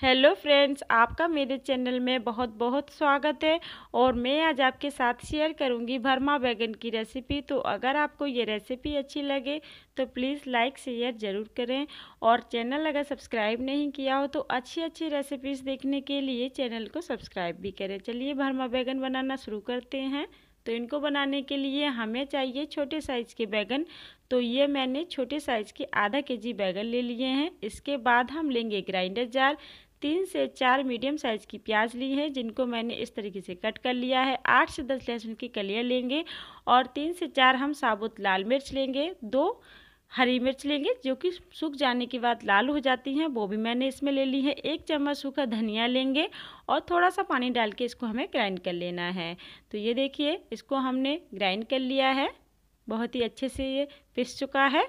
hello friends आपका मेरे channel में बहुत बहुत स्वागत है और मैं आज आपके साथ शेयर करूंगी भरमा बैगन की रेसिपी तो अगर आपको ये रेसिपी अच्छी लगे तो प्लीज़ लाइक शेयर ज़रूर करें और चैनल अगर सब्सक्राइब नहीं किया हो तो अच्छी अच्छी रेसिपीज़ देखने के लिए चैनल को सब्सक्राइब भी करें चलिए भरमा बैगन बनाना शुरू करते हैं तो इनको बनाने के लिए हमें चाहिए छोटे साइज़ के बैगन तो ये मैंने छोटे साइज़ के आधा के जी बैगन ले लिए हैं इसके बाद हम लेंगे ग्राइंडर जार तीन से चार मीडियम साइज़ की प्याज ली है जिनको मैंने इस तरीके से कट कर लिया है आठ से दस लहसुन की कलियाँ लेंगे और तीन से चार हम साबुत लाल मिर्च लेंगे दो हरी मिर्च लेंगे जो कि सूख जाने के बाद लाल हो जाती हैं वो भी मैंने इसमें ले ली है एक चम्मच सूखा धनिया लेंगे और थोड़ा सा पानी डाल के इसको हमें ग्राइंड कर लेना है तो ये देखिए इसको हमने ग्राइंड कर लिया है बहुत ही अच्छे से ये पिस चुका है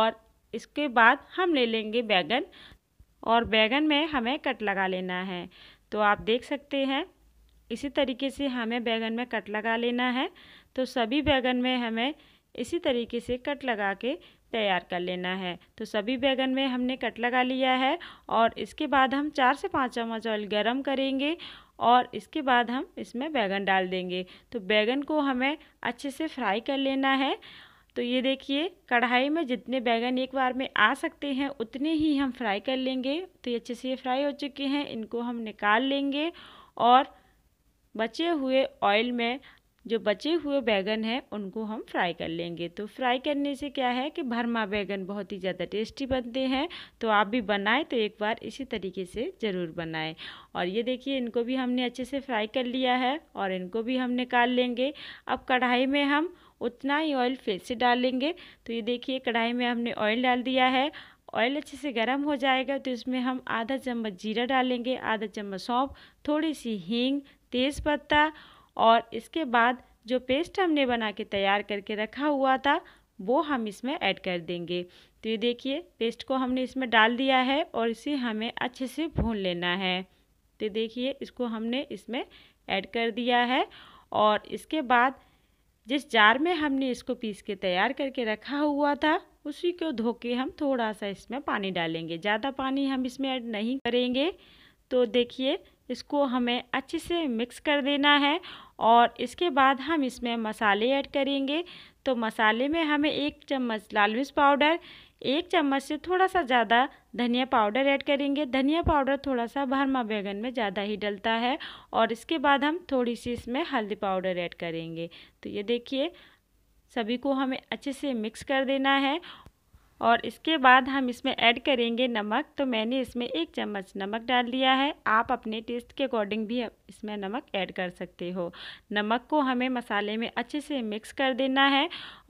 और इसके बाद हम ले लेंगे बैगन और बैगन में हमें कट लगा लेना है तो आप देख सकते हैं इसी तरीके से हमें बैगन में कट लगा लेना है तो सभी बैगन में हमें इसी तरीके से कट लगा के तैयार कर लेना है तो सभी बैगन में हमने कट लगा लिया है और इसके बाद हम चार से पाँच चम्मच ऑयल गरम करेंगे और इसके बाद हम इसमें बैगन डाल देंगे तो बैगन को हमें अच्छे से फ्राई कर लेना है तो ये देखिए कढ़ाई में जितने बैगन एक बार में आ सकते हैं उतने ही हम फ्राई कर लेंगे तो ये अच्छे से ये फ्राई हो चुके हैं इनको हम निकाल लेंगे और बचे हुए ऑयल में जो बचे हुए बैगन हैं उनको हम फ्राई कर लेंगे तो फ्राई करने से क्या है कि भरमा बैगन बहुत ही ज़्यादा टेस्टी बनते हैं तो आप भी बनाएं तो एक बार इसी तरीके से ज़रूर बनाएं और ये देखिए इनको भी हमने अच्छे से फ्राई कर लिया है और इनको भी हम निकाल लेंगे अब कढ़ाई में हम उतना ही ऑयल फिर से डाल लेंगे तो ये देखिए कढ़ाई में हमने ऑयल डाल दिया है ऑयल अच्छे से गर्म हो जाएगा तो इसमें हम आधा चम्मच जीरा डालेंगे आधा चम्मच सौंफ थोड़ी सी हींग तेज़पत्ता और इसके बाद जो पेस्ट हमने बना के तैयार करके रखा हुआ था वो हम इसमें ऐड कर देंगे तो ये देखिए पेस्ट को हमने इसमें डाल दिया है और इसे हमें अच्छे से भून लेना है तो देखिए इसको हमने इसमें ऐड कर दिया है और इसके बाद जिस जार में हमने इसको पीस के तैयार करके रखा हुआ था उसी को धो के हम थोड़ा सा इसमें पानी डालेंगे ज़्यादा पानी हम इसमें ऐड नहीं करेंगे तो देखिए इसको हमें अच्छे से मिक्स कर देना है और इसके बाद हम इसमें मसाले ऐड करेंगे तो मसाले में हमें एक चम्मच लाल मिर्च पाउडर एक चम्मच से थोड़ा सा ज़्यादा धनिया पाउडर ऐड करेंगे धनिया पाउडर थोड़ा सा भरमा बैगन में ज़्यादा ही डलता है और इसके बाद हम थोड़ी सी इसमें हल्दी पाउडर ऐड करेंगे तो ये देखिए सभी को हमें अच्छे से मिक्स कर देना है और इसके बाद हम इसमें ऐड करेंगे नमक तो मैंने इसमें एक चम्मच नमक डाल दिया है आप अपने टेस्ट के अकॉर्डिंग भी इसमें नमक ऐड कर सकते हो नमक को हमें मसाले में अच्छे से मिक्स कर देना है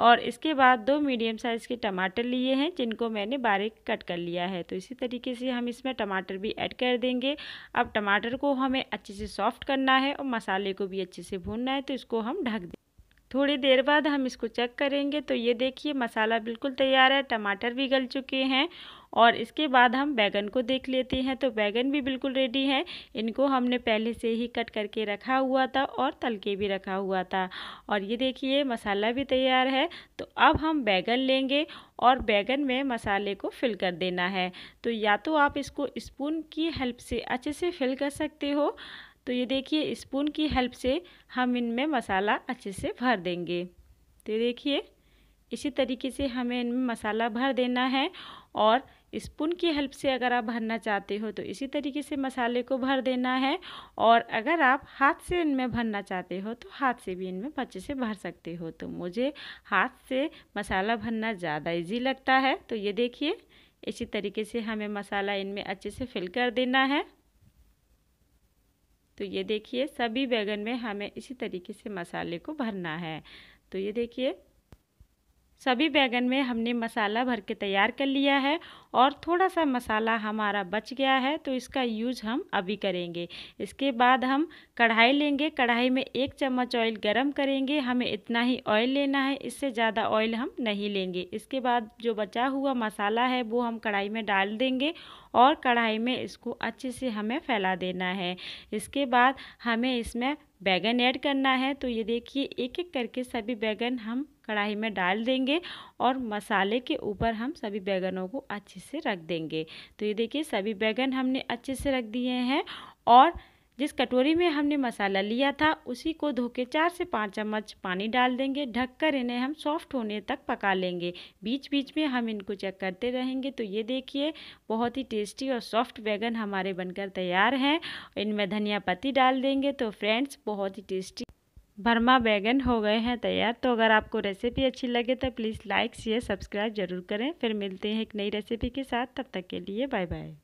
और इसके बाद दो मीडियम साइज़ के टमाटर लिए हैं जिनको मैंने बारीक कट कर लिया है तो इसी तरीके से हम इसमें टमाटर भी ऐड कर देंगे अब टमाटर को हमें अच्छे से सॉफ्ट करना है और मसाले को भी अच्छे से भूनना है तो इसको हम ढक दें थोड़ी देर बाद हम इसको चेक करेंगे तो ये देखिए मसाला बिल्कुल तैयार है टमाटर भी गल चुके हैं और इसके बाद हम बैगन को देख लेते हैं तो बैगन भी बिल्कुल रेडी है इनको हमने पहले से ही कट करके रखा हुआ था और तल के भी रखा हुआ था और ये देखिए मसाला भी तैयार है तो अब हम बैगन लेंगे और बैगन में मसाले को फिल कर देना है तो या तो आप इसको स्पून की हेल्प से अच्छे से फिल कर सकते हो तो ये देखिए स्पून की हेल्प से हम इनमें मसाला अच्छे से भर देंगे तो ये देखिए इसी तरीके से हमें इनमें मसाला भर देना है और स्पून की हेल्प से अगर आप भरना चाहते हो तो इसी तरीके से मसाले को भर देना है और अगर आप हाथ से इनमें भरना चाहते हो तो हाथ से भी इनमें अच्छे से भर सकते हो तो मुझे हाथ से मसाला भरना ज़्यादा इजी लगता है तो ये देखिए इसी तरीके से हमें मसाला इनमें अच्छे से फिल कर देना है तो ये देखिए सभी बैगन में हमें इसी तरीके से मसाले को भरना है तो ये देखिए सभी बैगन में हमने मसाला भर के तैयार कर लिया है और थोड़ा सा मसाला हमारा बच गया है तो इसका यूज हम अभी करेंगे इसके बाद हम कढ़ाई लेंगे कढ़ाई में एक चम्मच ऑयल गरम करेंगे हमें इतना ही ऑयल लेना है इससे ज़्यादा ऑयल हम नहीं लेंगे इसके बाद जो बचा हुआ मसाला है वो हम कढ़ाई में डाल देंगे और कढ़ाई में इसको अच्छे से हमें फैला देना है इसके बाद हमें इसमें बैगन ऐड करना है तो ये देखिए एक एक करके सभी बैगन हम कढ़ाई में डाल देंगे और मसाले के ऊपर हम सभी बैगनों को अच्छे से रख देंगे तो ये देखिए सभी बैगन हमने अच्छे से रख दिए हैं और जिस कटोरी में हमने मसाला लिया था उसी को धो के चार से पाँच चम्मच पानी डाल देंगे ढककर इन्हें हम सॉफ्ट होने तक पका लेंगे बीच बीच में हम इनको चेक करते रहेंगे तो ये देखिए बहुत ही टेस्टी और सॉफ्ट बैगन हमारे बनकर तैयार हैं इनमें धनिया पत्ती डाल देंगे तो फ्रेंड्स बहुत ही टेस्टी भरमा बैगन हो गए हैं तैयार तो अगर आपको रेसिपी अच्छी लगे तो प्लीज़ लाइक शेयर सब्सक्राइब जरूर करें फिर मिलते हैं एक नई रेसिपी के साथ तब तक के लिए बाय बाय